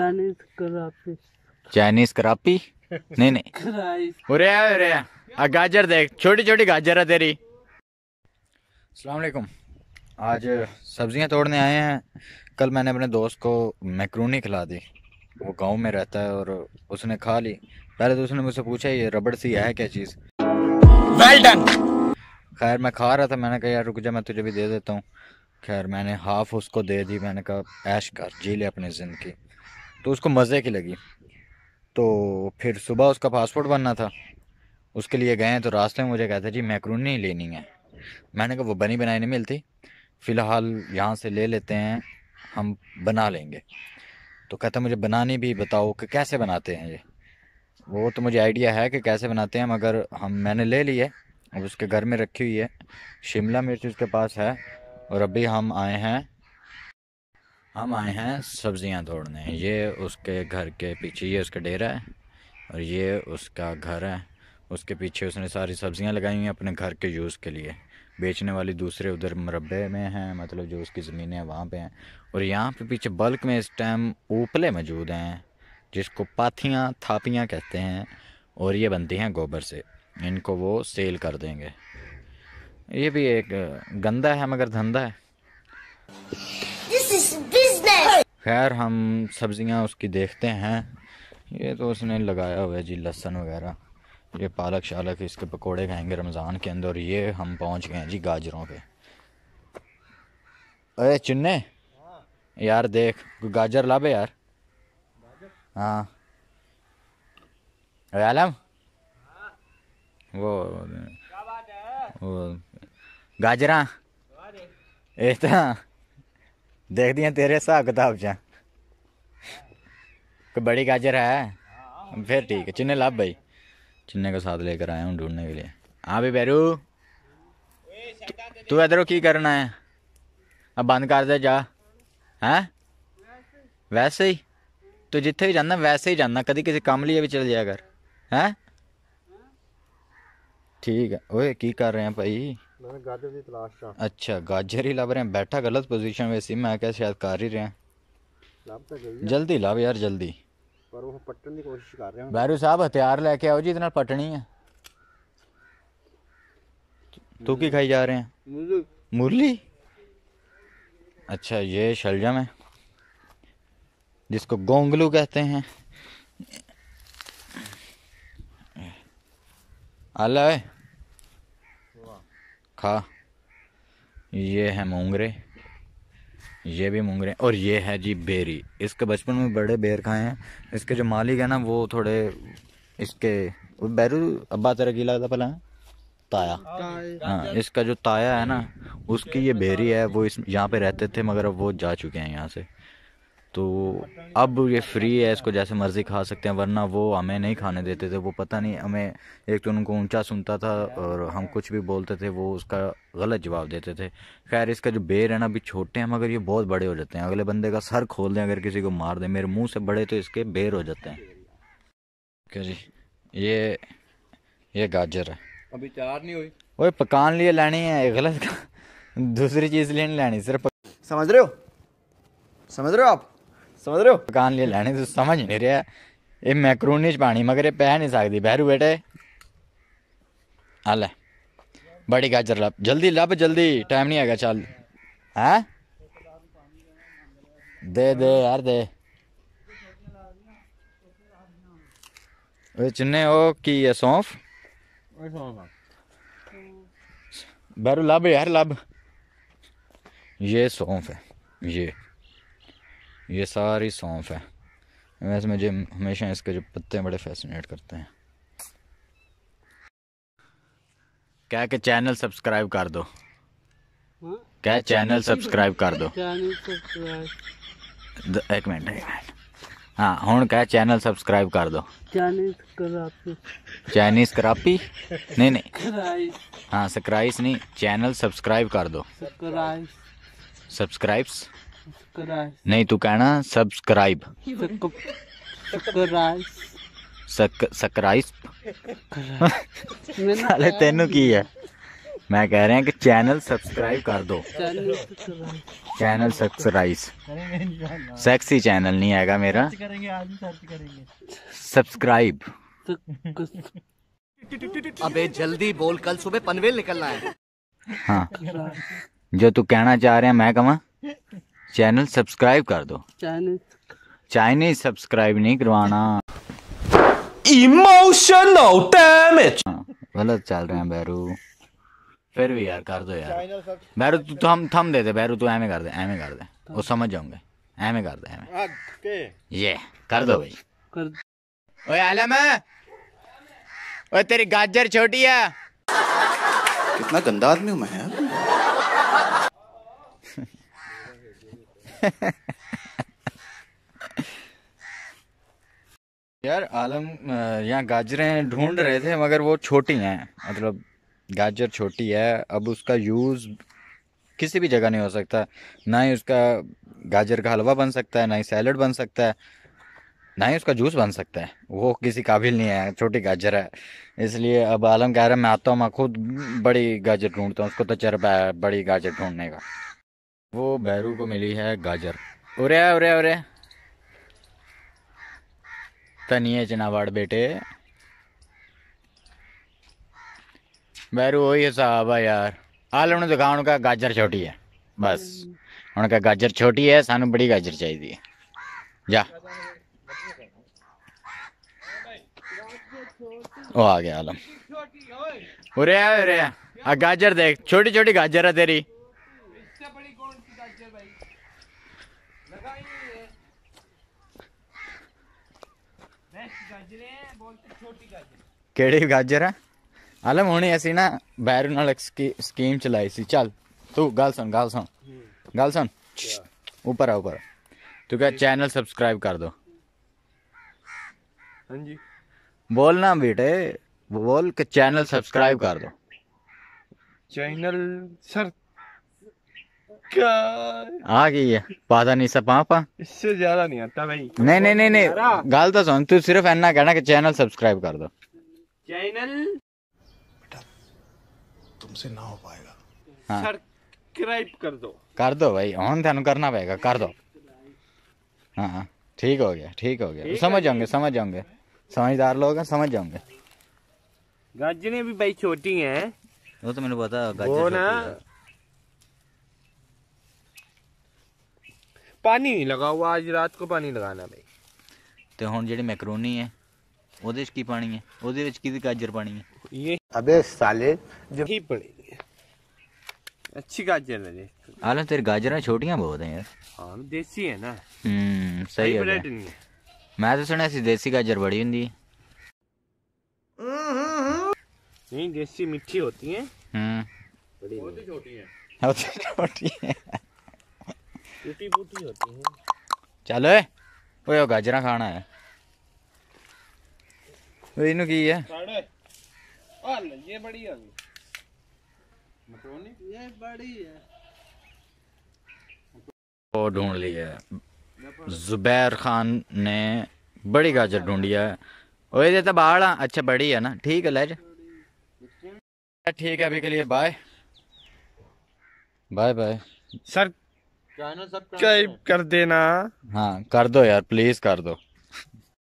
Chinese करापी नहीं नहीं गाजर देख छोटी छोटी गाजर है तेरी अलैक्म आज सब्जियां तोड़ने आए हैं कल मैंने अपने दोस्त को मैक्रोनी खिला दी वो गांव में रहता है और उसने खा ली पहले तो उसने मुझसे पूछा ये रबड़ सी है क्या चीज़ वेल डन खैर मैं खा रहा था मैंने कहा यार रुक जा मैं तुझे भी दे देता हूँ खैर मैंने हाफ उसको दे दी मैंने कहा ऐश कर जी ले अपनी ज़िंदगी तो उसको मज़े की लगी तो फिर सुबह उसका पासपोर्ट बनना था उसके लिए गए तो रास्ते में मुझे कहता जी मैक्रोनी लेनी है मैंने कहा वो बनी बनाई नहीं मिलती फ़िलहाल यहाँ से ले लेते हैं हम बना लेंगे तो कहता मुझे बनानी भी बताओ कि कैसे बनाते हैं ये वो तो मुझे आइडिया है कि कैसे बनाते हैं मगर हम मैंने ले ली है अब उसके घर में रखी हुई है शिमला मिर्च उसके पास है और अभी हम आए हैं हम आए हैं सब्जियां तोड़ने ये उसके घर के पीछे ये उसका डेरा है और ये उसका घर है उसके पीछे उसने सारी सब्जियां लगाई हुई हैं अपने घर के यूज़ के लिए बेचने वाली दूसरे उधर मुरबे में हैं मतलब जो उसकी ज़मीनें हैं वहाँ पे हैं और यहाँ पे पीछे बल्क में इस टाइम उपले मौजूद हैं जिसको पाथियाँ थापियाँ कहते हैं और ये बनती हैं गोबर से इनको वो सेल कर देंगे ये भी एक गंदा है मगर धंधा है खैर हम सब्ज़ियाँ उसकी देखते हैं ये तो उसने लगाया हुआ है जी लहसुन वगैरह ये पालक शालक इसके पकोड़े खाएंगे रमज़ान के अंदर ये हम पहुंच गए हैं जी गाजरों के अरे चुन्ने यार देख गाजर लाभ यार हाँ अरे आलम वो वो गाजर इतना देख दिया तेरे हिसाब किताब चा कोई बड़ी गाजर है फिर ठीक है चिन्ह लाभ भाई चिन्ह को साथ लेकर आए हूँ ढूंढने के लिए हाँ भाई बैरू तू इधरों की करना है अब बंद कर दे जा है वैसे ही तो जिथे भी जाना वैसे ही जाना कभी किसी काम लिए भी चल जाया कर है ठीक है ओए की कर रहे हैं भाई मैंने गाजर की तलाश अच्छा गाजर ही लभ रहे हैं बैठा गलत पोजीशन में सी मैं क्या शायद कर ही रहे हैं तो जल्दी लभ यार जल्दी पर वो पटन की कोशिश कर रहे हैं बैरू साहब हथियार लेके आओ जी इतना पटनी है तू की खाई जा रहे हैं मुरली अच्छा ये शलजम है जिसको गोंगलू कहते हैं अल्लाह चरखा ये है मूंगरे ये भी मूंगरे और ये है जी बेरी इसके बचपन में बड़े बेर खाए हैं इसके जो मालिक है ना वो थोड़े इसके बैरू अब्बा तेरा गीला था पला ताया हाँ इसका जो ताया है ना उसकी ये बेरी है वो इस यहाँ पे रहते थे मगर अब वो जा चुके हैं यहाँ से तो अब ये फ्री है इसको जैसे मर्ज़ी खा सकते हैं वरना वो हमें नहीं खाने देते थे वो पता नहीं हमें एक तो उनको ऊंचा सुनता था और हम कुछ भी बोलते थे वो उसका गलत जवाब देते थे खैर इसका जो बेर है ना अभी छोटे हैं मगर ये बहुत बड़े हो जाते हैं अगले बंदे का सर खोल दें अगर किसी को मार दें मेरे मुँह से बड़े तो इसके बेर हो जाते हैं क्या जी ये ये गाजर है अभी तैयार नहीं हुई वो पकान लिए लेनी है गलत दूसरी चीज़ लिए नहीं लेनी सिर्फ समझ रहे हो समझ रहे हो आप समझ रहे हो मकान लिए लैने तो समझ नहीं रहा ये मैक्रोनी च पानी मगर ये पै नहीं सकती बहरू बेटे हल बड़ी गाजर लब जल्दी लब जल्दी टाइम नहीं है चल है दे दे यार दे चुने ओ की है सौंफ बहरू लभ यार लभ ये सौंफ है ये ये सारी सौंफ है वैसे मुझे हमेशा इसके जो पत्ते बड़े फैसिनेट करते हैं क्या के चैनल सब्सक्राइब कर दो हा? क्या चैनल सब्सक्राइब कर दो एक मिनट एक मिनट हाँ हूँ क्या चैनल सब्सक्राइब कर दो चाइनीज करापी नहीं नहीं हाँ सक्राइस नहीं चैनल सब्सक्राइब कर दो सब्सक्राइब्स नहीं तू कहना सब्सक्राइब सक्राइब साले तेन की है मैं कह रहा कि चैनल सब्सक्राइब कर दो चैनल सब्सक्राइब सेक्सी चैनल नहीं आएगा मेरा सब्सक्राइब अबे जल्दी बोल कल सुबह पनवेल निकलना है हाँ जो तू कहना चाह रहे हैं मैं कमा चैनल सब्सक्राइब कर दो चाइनीज सब्सक्राइब नहीं करवाना इमोशनल डैमेज हाँ, गलत चल रहे हैं बैरू फिर भी यार कर दो यार बैरू तू तो हम थम दे दे बैरू तू एमे कर दे एमे कर दे वो समझ जाऊंगे एमे कर दे एमे ये कर दो भाई कर ओए आलम ओए तेरी गाजर छोटी है कितना गंदा आदमी हूं मैं यार यार आलम यहाँ गाजरें ढूंढ रहे थे मगर वो छोटी हैं मतलब गाजर छोटी है अब उसका यूज़ किसी भी जगह नहीं हो सकता ना ही उसका गाजर का हलवा बन सकता है ना ही सैलड बन सकता है ना ही उसका जूस बन सकता है वो किसी काबिल नहीं है छोटी गाजर है इसलिए अब आलम कह रहा है मैं आता हूँ मैं खुद बड़ी गाजर ढूंढता हूँ उसको तजर्बा तो है बड़ी गाजर ढूंढने का वो बैरू को मिली है गाजर उरे उरे उरे तनिए चनावाड़ बेटे बैरू वही हिसाब है यार हाल उन्हें दिखा उनका गाजर छोटी है बस उनका गाजर छोटी है सानू बड़ी गाजर चाहिए जा ओ आ गया आलम उरे उरे आ गाजर देख छोटी छोटी गाजर है तेरी ਕਿਹੜੀ ਗਾਜਰ ਆ ਆਲਮ ਹੁਣੇ ਅਸੀਂ ਨਾ ਬੈਰੂ ਨਾਲ ਸਕੀਮ ਚਲਾਈ ਸੀ ਚੱਲ ਤੂੰ ਗੱਲ ਸੁਣ ਗੱਲ ਸੁਣ ਗੱਲ ਸੁਣ ਉੱਪਰ ਆ ਉੱਪਰ ਤੂੰ ਕਹ ਚੈਨਲ ਸਬਸਕ੍ਰਾਈਬ ਕਰ ਦੋ ਹਾਂਜੀ बेटे बोल के चैनल सब्सक्राइब कर दो चैनल सर आ गई है पाता नहीं सब पापा इससे ज्यादा नहीं आता भाई नहीं नहीं नहीं नहीं गाल तो सुन तू सिर्फ इतना कहना कि चैनल सब्सक्राइब कर दो चैनल बेटा तुमसे ना हो पाएगा हाँ। सब्सक्राइब कर दो कर दो भाई ऑन ध्यान करना पड़ेगा कर दो हाँ, हाँ ठीक हो गया ठीक हो गया समझ जाओगे समझ जाओगे समझदार लोग हैं समझ जाऊंगे गाजरें भी भाई छोटी हैं वो तो मैंने बता गाजर ना पानी नहीं लगा हुआ आज रात को पानी लगाना भाई तो हूँ जी मैकरोनी है ਉਹਦੇ ਵਿੱਚ ਕੀ ਪਾਣੀ ਹੈ ਉਹਦੇ ਵਿੱਚ ਕਿਹਦੀ ਗਾਜਰ ਪਾਣੀ ਹੈ ये अबे साले जब ही पड़ेगी अच्छी गाजर है ये। ਆਲਮ ਤੇਰੀ ਗਾਜਰਾਂ ਛੋਟੀਆਂ ਬਹੁਤ ਹੈ ਯਾਰ हाँ देसी है ना ਹੂੰ ਸਹੀ ਹੈ ਹਾइब्रिड नहीं है ਮੈਂ ਤਾਂ ਸੁਣਿਆ ਸੀ ਦੇਸੀ ਗਾਜਰ ਬੜੀ ਹੁੰਦੀ ਹੈ नहीं देसी मीठी होती है ਹੂੰ बड़ी नहीं। ਉਹ ਤੇ ਛੋਟੀ ਹੈ टूटी फूटी होती है चल ओए ओए ओ गाजरा खाना है रीनू तो की है ये बड़ी आ गई ये बड़ी है वो ढूंढ ली है जुबैर खान ने बड़ी गाजर ढूंढी है ओए तो बाहर अच्छा बड़ी है ना ठीक है लज ठीक है अभी के लिए बाय बाय बाय सर सब कर देना हाँ कर दो यार प्लीज कर दो